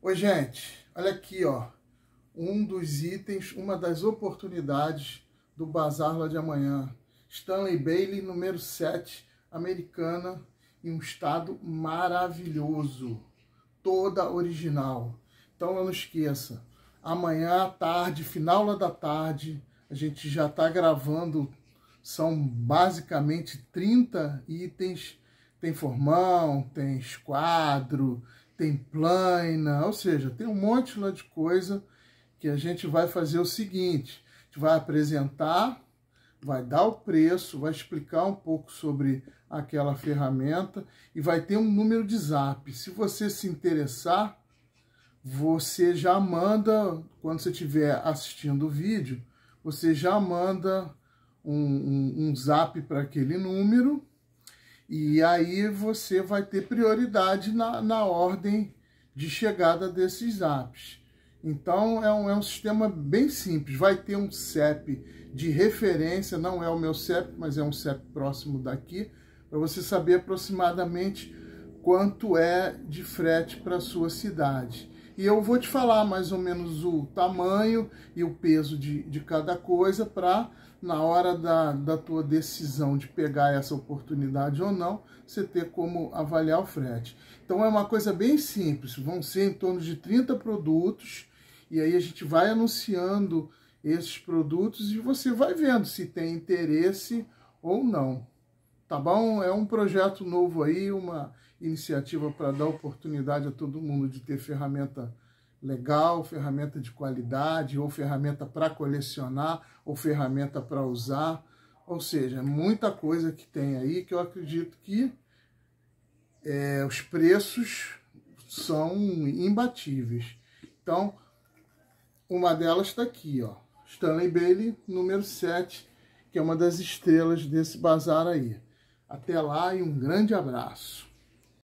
Oi, gente, olha aqui, ó, um dos itens, uma das oportunidades do Bazar lá de amanhã. Stanley Bailey, número 7, americana, em um estado maravilhoso, toda original. Então não esqueça, amanhã à tarde, final da tarde, a gente já está gravando, são basicamente 30 itens, tem formão, tem esquadro, tem plaina, ou seja, tem um monte lá de coisa que a gente vai fazer o seguinte, a gente vai apresentar, vai dar o preço, vai explicar um pouco sobre aquela ferramenta e vai ter um número de zap. Se você se interessar, você já manda, quando você estiver assistindo o vídeo, você já manda um, um, um zap para aquele número e aí você vai ter prioridade na, na ordem de chegada desses apps. Então é um, é um sistema bem simples. Vai ter um CEP de referência, não é o meu CEP, mas é um CEP próximo daqui, para você saber aproximadamente quanto é de frete para sua cidade e eu vou te falar mais ou menos o tamanho e o peso de, de cada coisa para na hora da, da tua decisão de pegar essa oportunidade ou não, você ter como avaliar o frete. Então é uma coisa bem simples, vão ser em torno de 30 produtos, e aí a gente vai anunciando esses produtos e você vai vendo se tem interesse ou não. Tá bom? É um projeto novo aí, uma iniciativa para dar oportunidade a todo mundo de ter ferramenta legal, ferramenta de qualidade, ou ferramenta para colecionar, ou ferramenta para usar. Ou seja, muita coisa que tem aí que eu acredito que é, os preços são imbatíveis. Então, uma delas está aqui, ó. Stanley Bailey, número 7, que é uma das estrelas desse bazar aí. Até lá e um grande abraço.